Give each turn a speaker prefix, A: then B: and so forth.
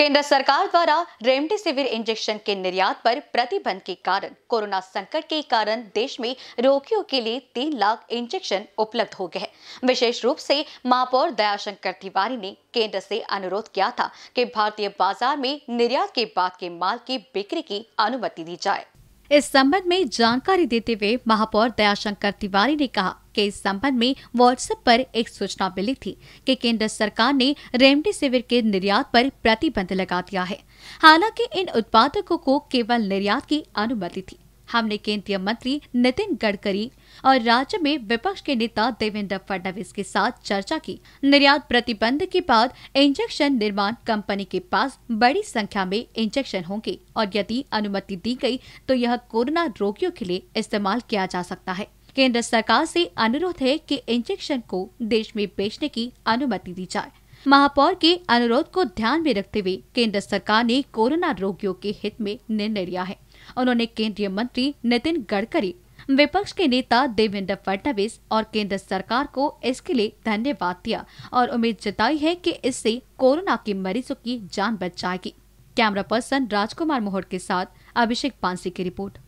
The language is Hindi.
A: केंद्र सरकार द्वारा रेमडेसिविर इंजेक्शन के निर्यात पर प्रतिबंध के कारण कोरोना संकट के कारण देश में रोगियों के लिए तीन लाख इंजेक्शन उपलब्ध हो गए विशेष रूप से महापौर दयाशंकर तिवारी ने केंद्र से अनुरोध किया था कि भारतीय बाजार में निर्यात के बाद के माल की बिक्री की अनुमति दी जाए इस संबंध में जानकारी देते हुए महापौर दयाशंकर तिवारी ने कहा के इस संबंध में व्हाट्सएप पर एक सूचना मिली थी कि केंद्र सरकार ने रेमडेसिविर के निर्यात पर प्रतिबंध लगा दिया है हालांकि इन उत्पादकों को केवल निर्यात की अनुमति थी हमने केंद्रीय मंत्री नितिन गडकरी और राज्य में विपक्ष के नेता देवेंद्र फडणवीस के साथ चर्चा की निर्यात प्रतिबंध के बाद इंजेक्शन निर्माण कंपनी के पास बड़ी संख्या में इंजेक्शन होंगे और यदि अनुमति दी गई तो यह कोरोना रोगियों के लिए इस्तेमाल किया जा सकता है केंद्र सरकार से अनुरोध है कि इंजेक्शन को देश में बेचने की अनुमति दी जाए महापौर के अनुरोध को ध्यान में रखते हुए केंद्र सरकार ने कोरोना रोगियों के हित में निर्णय लिया है उन्होंने केंद्रीय मंत्री नितिन गडकरी विपक्ष के नेता देवेंद्र फडणवीस और केंद्र सरकार को इसके लिए धन्यवाद दिया और उम्मीद जताई है कि इससे कोरोना के मरीजों की जान बच जाएगी कैमरा पर्सन राजकुमार मोहर के साथ अभिषेक पांसी की रिपोर्ट